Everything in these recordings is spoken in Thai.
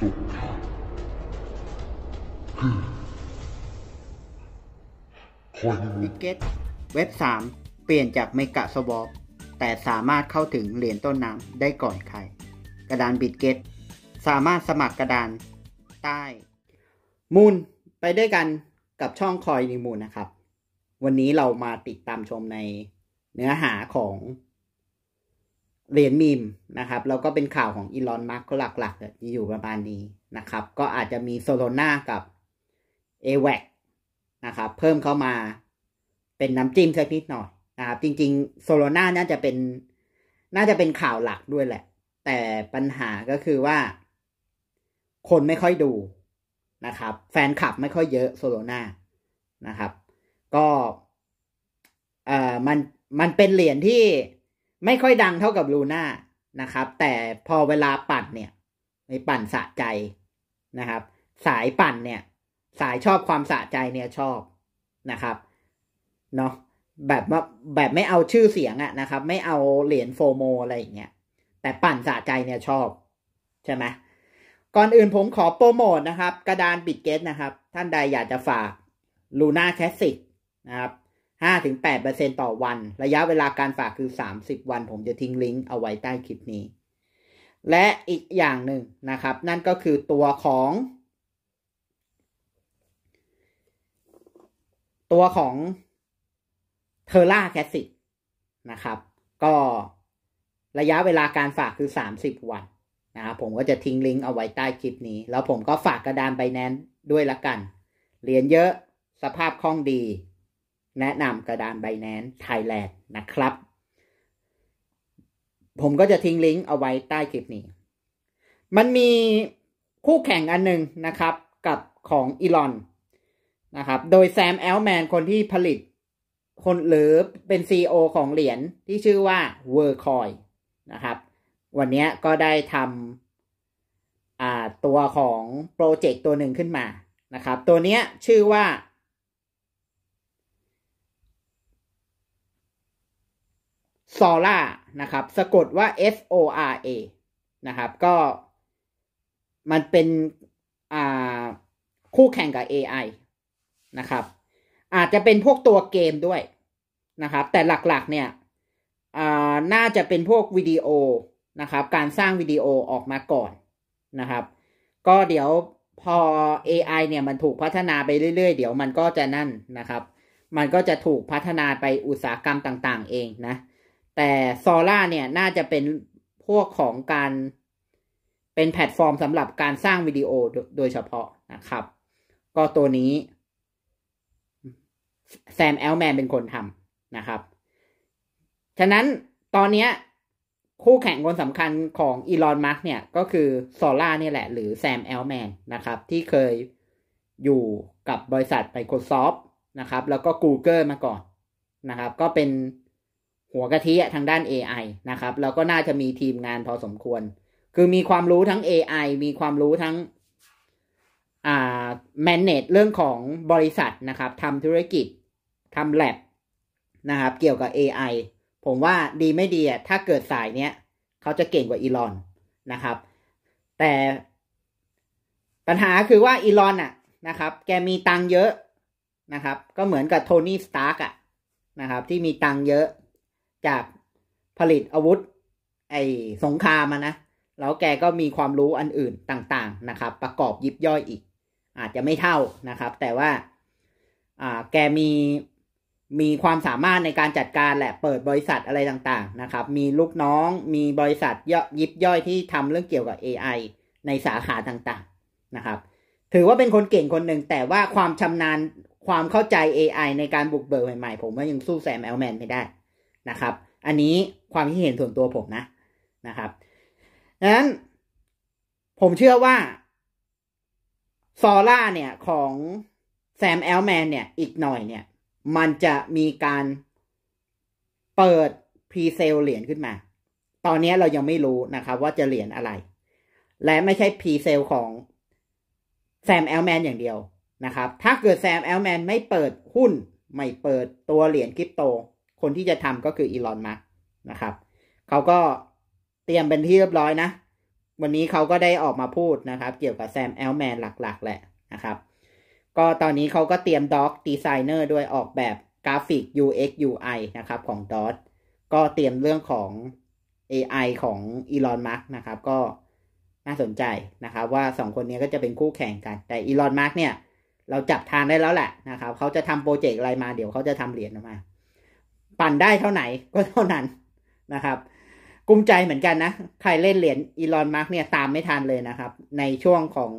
สิเก็ตเว็บ3เปลี่ยนจากเมกะสวอปแต่สามารถเข้าถึงเหรียญต้นน้ำได้ก่อนใคร กระดานบิดเก็ตสามารถสมัครกระดานใต้มูลไปด้วยกันกับช่องคอยนิมูลนะครับ วันนี้เรามาติดตามชมในเนื้อหาของเหรียญมีมนะครับแล้วก็เป็นข่าวของอีลอนมาร์กหลักๆอยู่ประมาณนี้นะครับ ก็อาจจะมีโซโลนากับ a w a c นะครับ เพิ่มเข้ามาเป็นน้ำจิ้มสักนิดหน่อยนะครับจริงๆโซโลนาน่าจะเป็น น่าจะเป็นข่าวหลักด้วยแหละ แต่ปัญหาก็คือว่าคนไม่ค่อยดูนะครับ แฟนคลับไม่ค่อยเยอะโซโลนานะครับ ก็เอ่อมันมันเป็นเหรียญที่ไม่ค่อยดังเท่ากับลูน่านะครับ แต่พอเวลาปั่นเนี่ยในปั่นสะใจนะครับ สายปั่นเนี่ย สายชอบความสะใจเนี่ยชอบนะครับเนาะแบบแบบไม่เอาชื่อเสียงอะนะครับ ไม่เอาเหรียญโฟโมอะไรอย่างเงี้ยแต่ปั่นสะใจเนี่ยชอบ ใช่ไหมก่อนอื่นผมขอโปรโมทนะครับ กระดานบิดเกตนะครับ ท่านใดอยากจะฝากลูน่าแคสสิกนะครับห้าถึงแปดเปอร์เซ็นต่อวัน ระยะเวลาการฝากคือสามสิบวัน ผมจะทิ้งลิงก์เอาไว้ใต้คลิปนี้ และอีกอย่างหนึ่งนะครับ นั่นก็คือตัวของ ตัวของเทอร่าแคสิินะครับ ก็ระยะเวลาการฝากคือสามสิบวันนะครับผมก็จะทิ้งลิงก์เอาไว้ใต้คลิปนี้ แล้วผมก็ฝากกระดานไบแนนด้วยละกัน เหรียญเยอะ สภาพคล่องดีแนะนำกระดาน Binance Thailand นะครับ ผมก็จะทิ้งลิงก์เอาไว้ใต้คลิปนี้ มันมีคู่แข่งอันหนึ่งนะครับกับของอีลอนนะครับ โดยแซมแอลแมนคนที่ผลิต คนหรือเป็นซีอของเหรียญที่ชื่อว่าเวอร์คอยนะครับ วันนี้ก็ได้ทำตัวของโปรเจกต์ตัวหนึ่งขึ้นมานะครับ ตัวนี้ชื่อว่าซ o ร่านะครับสะกด ว่า S O R A นะครับ ก็มันเป็นคู่แข่งกับ AI นะครับ อาจจะเป็นพวกตัวเกมด้วยนะครับ แต่หลัก ๆ เนี่ย น่าจะเป็นพวกวิดีโอนะครับ การสร้างวิดีโอออกมาก่อนนะครับ ก็เดี๋ยวพอ AI เนี่ยมันถูกพัฒนาไปเรื่อย ๆ เดี๋ยวมันก็จะนั่นนะครับ มันก็จะถูกพัฒนาไปอุตสาหกรรมต่างๆ เองนะแต่ซล่าเนี่ยน่าจะเป็นพวกของการเป็นแพลตฟอร์มสำหรับการสร้างวิดีโอโดยเฉพาะนะครับ ก็ตัวนี้แซมแอลแมนเป็นคนทำนะครับ ฉะนั้นตอนนี้คู่แข่งคนสำคัญของอีลอนมาร์กเนี่ยก็คือซล่านี่ยแหละหรือแซมแอลแมนนะครับ ที่เคยอยู่กับบริษัท Microsoft นะครับแล้วก็ Google มาก่อนนะครับก็เป็นหัวกะทิทางด้าน AI นะครับแล้วก็น่าจะมีทีมงานพอสมควร คือมีความรู้ทั้ง AI มีความรู้ทั้งอ่า manage เรื่องของบริษัทนะครับทำธุรกิจทำแลบนะครับเกี่ยวกับ AI ผมว่าดีไม่ดีอะถ้าเกิดสายเนี้ย เขาจะเก่งกว่าอีลอนนะครับ แต่ปัญหาคือว่าอีลอนอ่ะนะครับแกมีตังเยอะนะครับ ก็เหมือนกับโทนี่สตาร์กอ่ะนะครับที่มีตังเยอะจากผลิตอาวุธไอสงครามนะแล้วแกก็มีความรู้อันอื่นต่างๆนะครับ ประกอบยิบย่อยอีก อาจจะไม่เท่านะครับ แต่ว่าอ่าแกมีมีความสามารถในการจัดการแหละ เปิดบริษัทอะไรต่างๆนะครับ มีลูกน้อง มีบริษัทยยิบย่อยที่ทำเรื่องเกี่ยวกับ AI ในสาขาต่างๆนะครับ ถือว่าเป็นคนเก่งคนหนึ่ง แต่ว่าความชำนาญความเข้าใจ AI ในการบุกเบิกใหม่ๆผมว่ายังสู้แซมแอลแมนไม่ได้นะครับอันนี้ความคิดเห็นส่วนตัวผมนะนะครับดังนั้นผมเชื่อว่าซอล่าเนี่ยของแซมแอลแมนเนี่ย อีกหน่อยเนี่ย มันจะมีการเปิดพรีเซลเหรียญขึ้นมา ตอนนี้เรายังไม่รู้นะครับ ว่าจะเหรียญอะไร และไม่ใช่พรีเซลของแซมแอลแมนอย่างเดียวนะครับ ถ้าเกิดแซมแอลแมนไม่เปิด หุ้น ไม่เปิดตัวเหรียญคริปโตคนที่จะทำก็คืออีลอนมาร์กนะครับ เขาก็เตรียมเป็นที่เรียบร้อยนะ วันนี้เขาก็ได้ออกมาพูดนะครับ เกี่ยวกับแซม แอลแมนหลัก ๆ แหละนะครับ ก็ตอนนี้เขาก็เตรียมด็อกดีไซเนอร์ด้วยออกแบบกราฟิก UX UI นะครับของด็อทก็เตรียมเรื่องของ AI ของอีลอนมาร์กนะครับ ก็น่าสนใจนะครับ ว่าสองคนนี้ก็จะเป็นคู่แข่งกัน แต่อีลอนมาร์กเนี่ย เราจับทางได้แล้วแหละนะครับ เขาจะทำโปรเจกต์อะไรมาเดี๋ยวเขาจะทำเหรียญออกมาปั่นได้เท่าไหนก็เท่านั้นนะครับ กุมใจเหมือนกันนะ ใครเล่นเหรียญอีลอนมาร์กเนี่ย ตามไม่ทันเลยนะครับ ในช่วงของ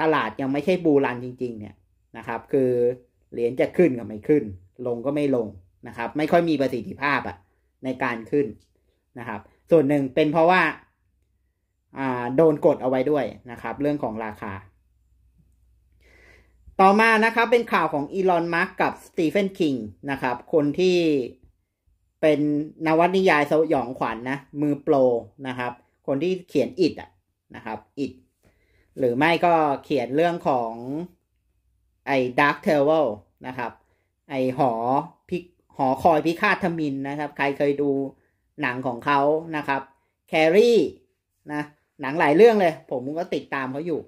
ตลาดยังไม่ใช่บูรันจริง ๆ เนี่ยนะครับ คือ เหรียญจะขึ้นก็ไม่ขึ้น ลงก็ไม่ลงนะครับ ไม่ค่อยมีประสิทธิภาพอะในการขึ้นนะครับ ส่วนหนึ่งเป็นเพราะว่าอ่าโดนกดเอาไว้ด้วยนะครับ เรื่องของราคา ต่อมานะครับ เป็นข่าวของอีลอนมาร์กกับสตีเฟนคิงนะครับคนที่เป็นนวนิยายสยองขวัญนนะมือโปรนะครับ คนที่เขียนอิดนะครับอิดหรือไม่ก็เขียนเรื่องของไอ้ดาร์คเทเวลนะครับ ไอ้หอพิกหอคอยพิฆาตทมินนะครับใครเคยดูหนังของเขานะครับแครี่นะหนังหลายเรื่องเลย ผมก็ติดตามเขาอยู่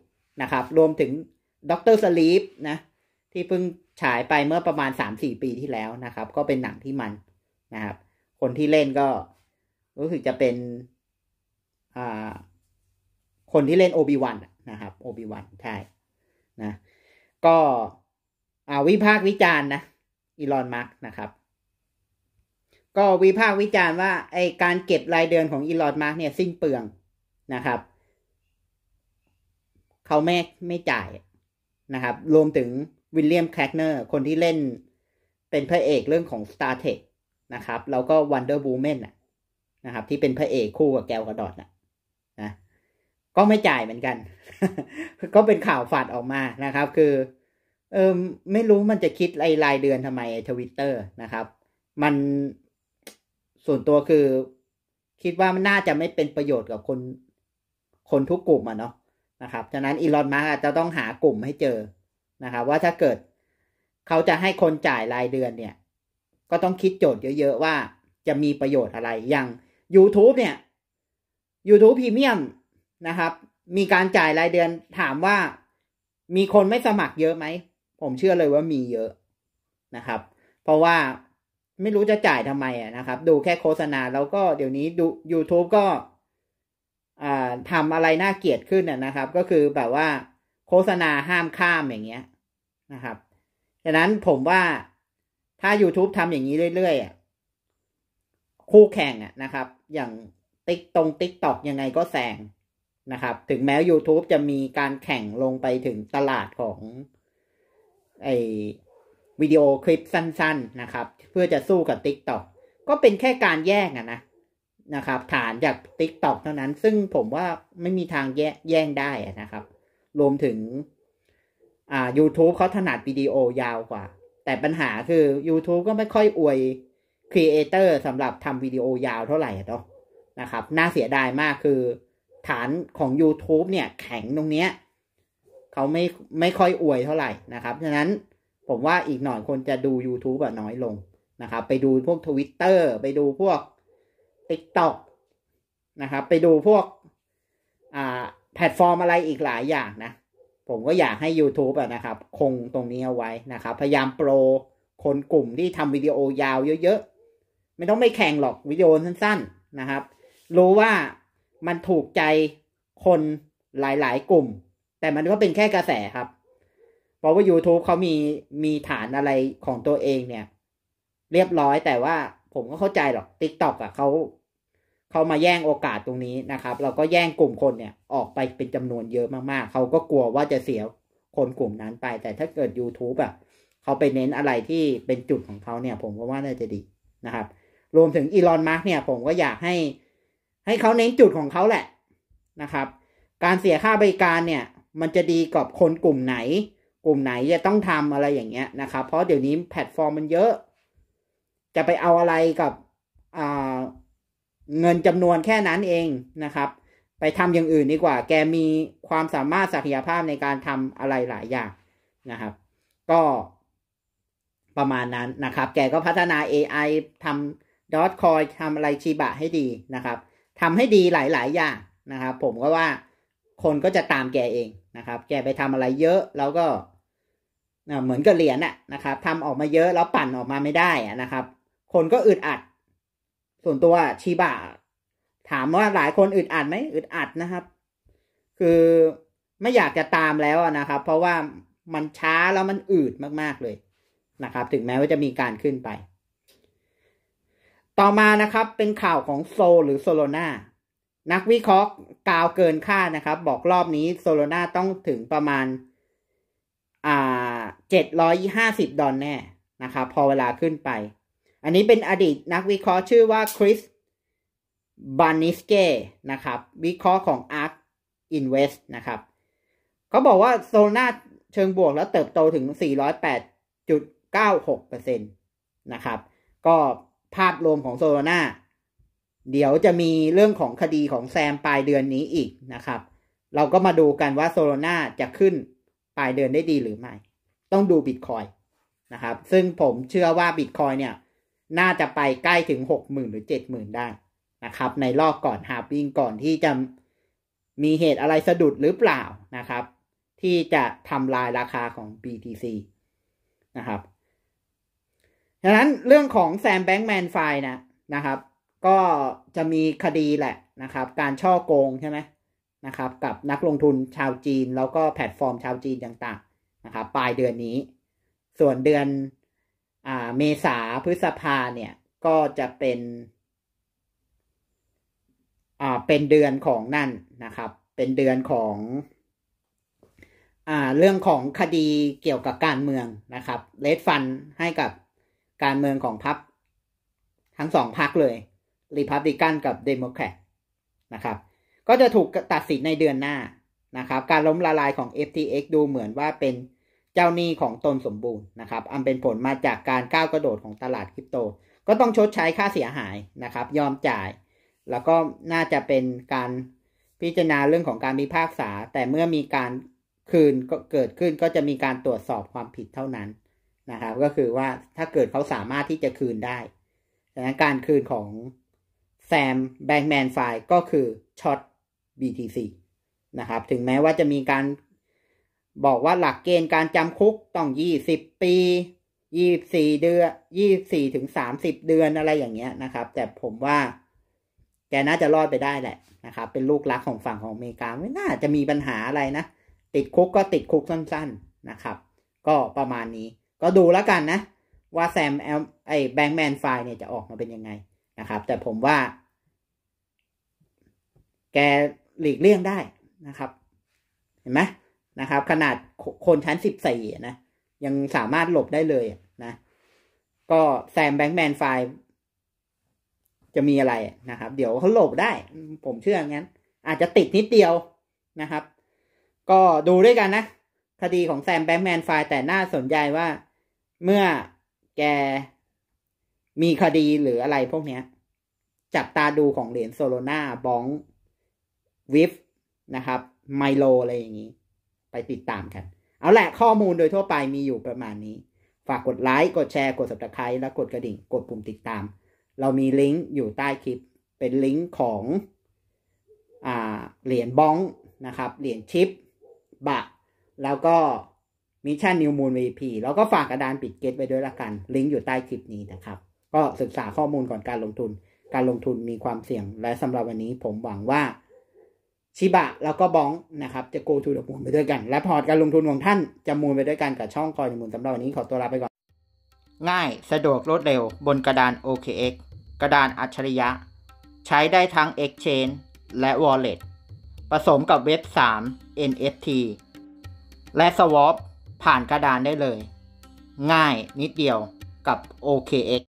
นะครับ รวมถึงด็อกเตอร์สลีปนะที่เพิ่งฉายไปเมื่อประมาณ 3-4 ปีที่แล้วนะครับก็เป็นหนังที่มันนะครับ คนที่เล่นก็รู้สึกจะเป็นอ่าคนที่เล่นโอบิวันนะครับโอบิวันใช่ นะ ก็อาวิพากษ์วิจารณ์นะ อีลอน มาร์กนะครับ ก็วิพากษ์วิจารณ์ว่าไอการเก็บรายเดือนของอีลอน มาร์กเนี่ยสิ้นเปลืองนะครับ เขาไม่ไม่จ่ายนะครับ รวมถึงวิลเลียม แคลเนอร์ คนที่เล่นเป็นพระเอกเรื่องของ Star t เท k นะครับ แล้วก็วันเดอร์บูแมนนะครับ ที่เป็นพระเอกคู่กับแกวกระดอดนะนะก็ไม่จ่ายเหมือนกัน ก็เป็นข่าวฝาดออกมานะครับ คือ เออไม่รู้มันจะคิดรายรายเดือนทำไมทวิตเตอร์นะครับ มันส่วนตัวคือ คิดว่ามันน่าจะไม่เป็นประโยชน์กับคนคนทุกกลุ่มอ่ะเนาะนะครับ ฉะนั้นอีลอนมาร์กจะต้องหากลุ่มให้เจอนะครับว่าถ้าเกิดเขาจะให้คนจ่ายรายเดือนเนี่ยก็ต้องคิดโจทย์เยอะๆ ว่าจะมีประโยชน์อะไรอย่าง YouTube เนี่ย YouTube พรีเมียมนะครับ มีการจ่ายรายเดือนถามว่ามีคนไม่สมัครเยอะไหม ผมเชื่อเลยว่ามีเยอะนะครับ เพราะว่าไม่รู้จะจ่ายทำไมนะครับ ดูแค่โฆษณาแล้วก็เดี๋ยวนี้ดู YouTube ก็ทำอะไรน่าเกลียดขึ้นนะครับ ก็คือแบบว่า โฆษณาห้ามข้ามอย่างเงี้ยนะครับฉะนั้นผมว่าถ้า YouTube ทำ อย่างนี้ เรื่อยๆคู่แข่งนะครับ อย่างติ๊กตรงติ๊กตอกยังไงก็แซงนะครับ ถึงแม้ YouTube จะมีการแข่งลงไปถึงตลาดของ ไอวิดีโอคลิปสั้นๆนะครับ เพื่อจะสู้กับ t i k t o อกก็เป็นแค่การแย่งอะนะนะครับ ฐานจาก t i k t o กเท่านั้น ซึ่งผมว่าไม่มีทางแยแย่งได้นะครับ รวมถึงอ่า YouTube เขาถนัดวิดีโอยาวกว่าแต่ปัญหาคือ YouTube ก็ไม่ค่อยอวยครีเอเตอร์สำหรับทำวิดีโอยาวเท่าไหร่เนาะนะครับน่าเสียดายมากคือฐานของ YouTube เนี่ยแข็งตรงเนี้ยเขาไม่ไม่ค่อยอวยเท่าไหร่นะครับฉะนั้นผมว่าอีกหน่อยคนจะดู YouTube แบบน้อยลงนะครับ ไปดูพวก Twitter ไปดูพวก TikTok นะครับไปดูพวกอ่าแพลตฟอร์มอะไรอีกหลายอย่างนะผมก็อยากให้ YouTube อะนะครับ คงตรงนี้เอาไว้นะครับ พยายามโปร คนกลุ่มที่ทำวิดีโอยาวเยอะๆไม่ต้องไม่แข่งหรอกวิดีโอสั้นๆนะครับ รู้ว่ามันถูกใจคนหลายๆ กลุ่ม แต่มันก็เป็นแค่กระแสครับ เพราะว่า YouTube เขามีมีฐานอะไรของตัวเองเนี่ย เรียบร้อยแต่ว่าผมก็เข้าใจหรอก TikTok อะเขาเขามาแย่งโอกาสตรงนี้นะครับ เราก็แย่งกลุ่มคนเนี่ย ออกไปเป็นจำนวนเยอะมากๆ เขาก็กลัวว่าจะเสียคนกลุ่มนั้นไป แต่ถ้าเกิด YouTube อ่ะเขาไปเน้นอะไรที่เป็นจุดของเขาเนี่ย ผมก็ว่าน่าจะดีนะครับรวมถึงอีลอนมาร์กเนี่ยผมก็อยากให้ให้เขาเน้นจุดของเขาแหละนะครับ การเสียค่าบริการเนี่ย มันจะดีกับคนกลุ่มไหน กลุ่มไหนจะต้องทำอะไรอย่างเงี้ยนะครับ เพราะเดี๋ยวนี้แพลตฟอร์มมันเยอะ จะไปเอาอะไรกับอ่าเงินจำนวนแค่นั้นเองนะครับ ไปทำอย่างอื่นดีกว่าแกมีความสามารถศักยภาพในการทำอะไรหลายอย่างนะครับ ก็ประมาณนั้นนะครับ แกก็พัฒนา AI ทำดอทคอยทำอะไรชีบะให้ดีนะครับทำให้ดีหลายๆอย่างนะครับ ผมก็ว่า คนก็จะตามแกเองนะครับ แกไปทำอะไรเยอะ แล้วก็เหมือนกับเหรียญอะนะครับทำออกมาเยอะแล้วปั่นออกมาไม่ได้นะครับ คนก็อึดอัดส่วนตัวชีบะ ถามว่าหลายคนอึดอัดไหมอึดอัดนะครับคือไม่อยากจะตามแล้วนะครับ เพราะว่ามันช้าแล้วมันอืดมากๆเลยนะครับ ถึงแม้ว่าจะมีการขึ้นไป ต่อมานะครับเป็นข่าวของโซหรือโซโลนานักวิเคราะห์กาวเกินค่านะครับ บอกรอบนี้โซโลนาต้องถึงประมาณอ่าเจ็ดร้อยห้าสิบดอลแน่นะครับ พอเวลาขึ้นไปอันนี้เป็นอดีตนักวิเคราะห์ชื่อว่าคริสบานิสเก้นะครับ วิเคราะห์ของ ARK Invest นะครับ เขาบอกว่าโซน่าเชิงบวกแล้วเติบโตถึง 408.96%นะครับ ก็ภาพรวมของโซน่าเดี๋ยวจะมีเรื่องของคดีของแซมปลายเดือนนี้อีกนะครับ เราก็มาดูกันว่าโซน่าจะขึ้นปลายเดือนได้ดีหรือไม่ ต้องดูบิตคอยนะครับ ซึ่งผมเชื่อว่าบิตคอยเนี่ยน่าจะไปใกล้ถึงหกหมื่นหรือเจ็ดหมื่นได้นะครับ ในรอบก่อนฮาวปิ่งก่อนที่จะมีเหตุอะไรสะดุดหรือเปล่านะครับที่จะทำลายราคาของ BTC นะครับดังนั้นเรื่องของแซมแบงก์แมนไฟนะนะครับ ก็จะมีคดีแหละนะครับ การช่อโกงใช่ไหมนะครับ กับนักลงทุนชาวจีนแล้วก็แพลตฟอร์มชาวจีนต่าง ๆนะครับ ปลายเดือนนี้ ส่วนเดือน่าเมษาพฤษภาเนี่ย ก็จะเป็นอ่าเป็นเดือนของนั่นนะครับ เป็นเดือนของอ่าเรื่องของคดีเกี่ยวกับการเมืองนะครับ เลดฟันให้กับการเมืองของพรรคทั้งสองพรรคเลยรีพับลิกันกับเดโมแครตนะครับ ก็จะถูกตัดสินในเดือนหน้านะครับ การล้มละลายของ FTX ดูเหมือนว่าเป็นเจ้าหนี้ของตนสมบูรณ์นะครับอันเป็นผลมาจากการก้าวกระโดดของตลาดคริปโต ก็ต้องชดใช้ค่าเสียหายนะครับ ยอมจ่าย แล้วก็น่าจะเป็นการพิจารณาเรื่องของการพิพากษา แต่เมื่อมีการคืนก็เกิดขึ้นก็จะมีการตรวจสอบความผิดเท่านั้นนะครับก็คือว่าถ้าเกิดเขาสามารถที่จะคืนได้ดังนั้นการคืนของแซมแบงแมนไฟก็คือช็อต BTC นะครับ ถึงแม้ว่าจะมีการบอกว่าหลักเกณฑ์การจำคุกต้องยี่สิบปียี่สี่เดือนยี่สี่ถึงสามสิบเดือนอะไรอย่างเงี้ยนะครับ แต่ผมว่า แกน่าจะรอดไปได้แหละนะครับ เป็นลูกรักของฝั่งของอเมริกาไม่น่าจะมีปัญหาอะไรนะ ติดคุกก็ติดคุก สั้น ๆนะครับ ก็ประมาณนี้ ก็ดูแล้วกันนะ ว่าแซมแอลไอแบงแมนไฟเนี่ยจะออกมาเป็นยังไงนะครับแต่ผมว่า แกหลีกเลี่ยงได้นะครับ เห็นไหมนะครับขนาดโคนชั้นสิบสี่นะ ยังสามารถหลบได้เลยนะก็แซมแบงค์แมนไฟจะมีอะไรนะครับเดี๋ยวเขาหลบได้ ผมเชื่องั้น อาจจะติดนิดเดียวนะครับ ก็ดูด้วยกันนะ คดีของแซมแบงค์แมนไฟแต่น่าสนใจว่า เมื่อแกมีคดีหรืออะไรพวกเนี้ย จับตาดูของเหรียญโซโลนาบอง วิฟนะครับไมโล อะไรอย่างนี้ไปติดตามกัน เอาแหละข้อมูลโดยทั่วไปมีอยู่ประมาณนี้ ฝากกดไลค์กดแชร์กด subscribe และกดกระดิ่งกดปุ่มติดตาม เรามีลิงก์อยู่ใต้คลิป เป็นลิงก์ของอเหรียญบ้องนะครับ เหรียญชิปบะแล้วก็มิชชั่นนิวมูลวีพีแล้วก็ฝากกระดานปิดเกตไว้ด้วยละกัน ลิงก์อยู่ใต้คลิปนี้นะครับ ก็ศึกษาข้อมูลก่อนการลงทุนการลงทุนมีความเสี่ยง และสำหรับวันนี้ผมหวังว่าชิบะแล้วก็บ้องนะครับ จะโกทูดอกมูลไปด้วยกัน และพอร์ตการลงทุนของท่านจะมูลไปด้วยกันกับช่องคอยมูลสำหรับวันนี้ ขอตัวลาไปก่อน ง่ายสะดวกรวดเร็วบนกระดาน OKX กระดานอัจฉริยะ ใช้ได้ทั้ง Exchange และ Wallet ผสมกับเว็บ 3 NFT และ Swap ผ่านกระดานได้เลย ง่ายนิดเดียวกับ OKX